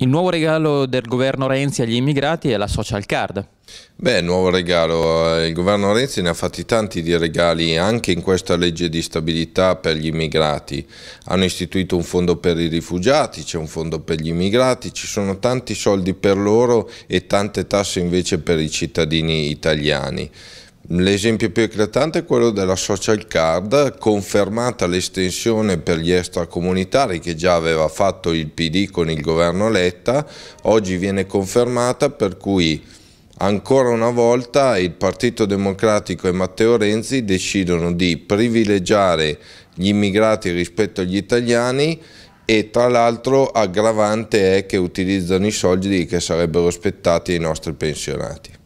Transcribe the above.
Il nuovo regalo del governo Renzi agli immigrati è la social card. Beh, nuovo regalo. Eh, il governo Renzi ne ha fatti tanti di regali anche in questa legge di stabilità per gli immigrati. Hanno istituito un fondo per i rifugiati, c'è un fondo per gli immigrati, ci sono tanti soldi per loro e tante tasse invece per i cittadini italiani. L'esempio più eclatante è quello della social card, confermata l'estensione per gli extracomunitari che già aveva fatto il PD con il governo Letta, oggi viene confermata per cui ancora una volta il Partito Democratico e Matteo Renzi decidono di privilegiare gli immigrati rispetto agli italiani e tra l'altro aggravante è che utilizzano i soldi che sarebbero spettati ai nostri pensionati.